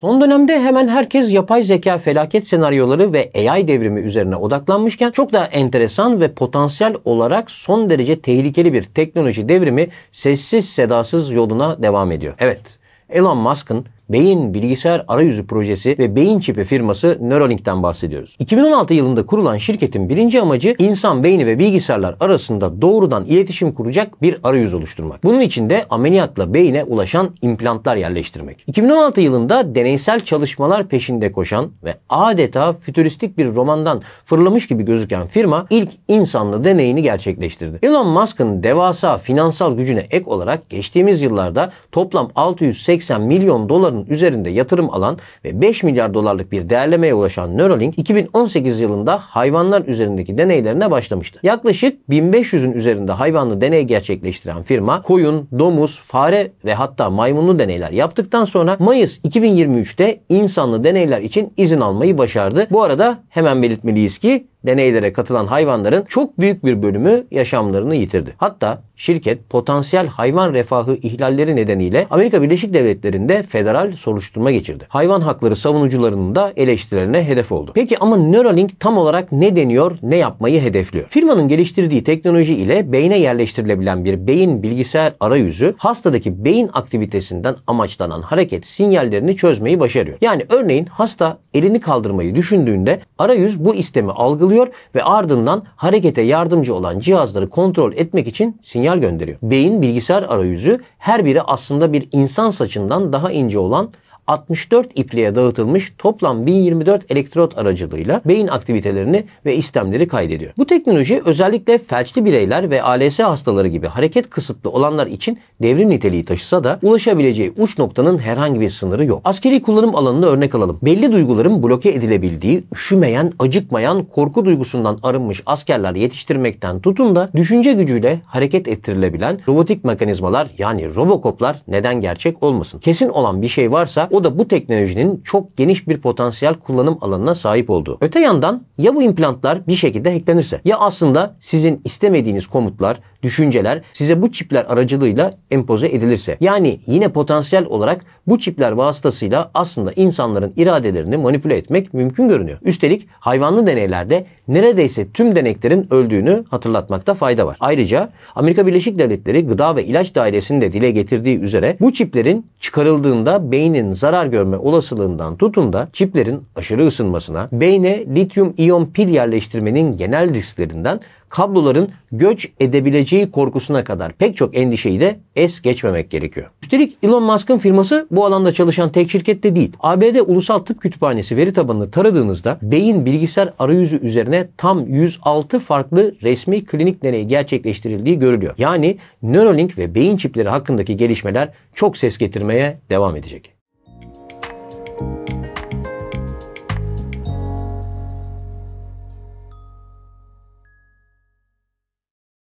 Son dönemde hemen herkes yapay zeka felaket senaryoları ve AI devrimi üzerine odaklanmışken çok daha enteresan ve potansiyel olarak son derece tehlikeli bir teknoloji devrimi sessiz sedasız yoluna devam ediyor. Evet, Elon Musk'ın beyin bilgisayar arayüzü projesi ve beyin çipi firması Neuralink'ten bahsediyoruz. 2016 yılında kurulan şirketin birinci amacı insan beyni ve bilgisayarlar arasında doğrudan iletişim kuracak bir arayüz oluşturmak. Bunun için de ameliyatla beyine ulaşan implantlar yerleştirmek. 2016 yılında deneysel çalışmalar peşinde koşan ve adeta fütüristik bir romandan fırlamış gibi gözüken firma ilk insanlı deneyini gerçekleştirdi. Elon Musk'ın devasa finansal gücüne ek olarak geçtiğimiz yıllarda toplam 680 milyon doların doların üzerinde yatırım alan ve 5 milyar dolarlık bir değerlemeye ulaşan Neuralink 2018 yılında hayvanlar üzerindeki deneylerine başlamıştı. Yaklaşık 1500'ün üzerinde hayvanlı deney gerçekleştiren firma koyun, domuz, fare ve hatta maymunlu deneyler yaptıktan sonra Mayıs 2023'te insanlı deneyler için izin almayı başardı. Bu arada hemen belirtmeliyiz ki deneylere katılan hayvanların çok büyük bir bölümü yaşamlarını yitirdi. Hatta şirket potansiyel hayvan refahı ihlalleri nedeniyle Amerika Birleşik Devletleri'nde federal soruşturma geçirdi. Hayvan hakları savunucularının da eleştirilerine hedef oldu. Peki ama Neuralink tam olarak ne deniyor, ne yapmayı hedefliyor? Firmanın geliştirdiği teknoloji ile beyne yerleştirilebilen bir beyin bilgisayar arayüzü hastadaki beyin aktivitesinden amaçlanan hareket sinyallerini çözmeyi başarıyor. Yani örneğin hasta elini kaldırmayı düşündüğünde arayüz bu istemi algılıyor alıyor ve ardından harekete yardımcı olan cihazları kontrol etmek için sinyal gönderiyor. Beyin bilgisayar arayüzü her biri aslında bir insan saçından daha ince olan 64 ipliğe dağıtılmış toplam 1024 elektrot aracılığıyla beyin aktivitelerini ve istemleri kaydediyor. Bu teknoloji özellikle felçli bireyler ve ALS hastaları gibi hareket kısıtlı olanlar için devrim niteliği taşısa da ulaşabileceği uç noktanın herhangi bir sınırı yok. Askeri kullanım alanını örnek alalım. Belli duyguların bloke edilebildiği, üşümeyen, acıkmayan, korku duygusundan arınmış askerler yetiştirmekten tutun da düşünce gücüyle hareket ettirilebilen robotik mekanizmalar yani robokoplar neden gerçek olmasın? Kesin olan bir şey varsa o da bu teknolojinin çok geniş bir potansiyel kullanım alanına sahip olduğu. Öte yandan ya bu implantlar bir şekilde hacklenirse ya aslında sizin istemediğiniz komutlar düşünceler size bu çipler aracılığıyla empoze edilirse. Yani yine potansiyel olarak bu çipler vasıtasıyla aslında insanların iradelerini manipüle etmek mümkün görünüyor. Üstelik hayvanlı deneylerde neredeyse tüm deneklerin öldüğünü hatırlatmakta fayda var. Ayrıca Amerika Birleşik Devletleri Gıda ve İlaç Dairesi'nin de dile getirdiği üzere bu çiplerin çıkarıldığında beynin zarar görme olasılığından tutun da çiplerin aşırı ısınmasına, beyne lityum iyon pil yerleştirmenin genel risklerinden kabloların göç edebileceği gerçeği korkusuna kadar pek çok endişeyi de es geçmemek gerekiyor. Üstelik Elon Musk'ın firması bu alanda çalışan tek şirket de değil. ABD Ulusal Tıp Kütüphanesi veri tabanını taradığınızda beyin bilgisayar arayüzü üzerine tam 106 farklı resmi klinik deneyi gerçekleştirildiği görülüyor. Yani Neuralink ve beyin çipleri hakkındaki gelişmeler çok ses getirmeye devam edecek.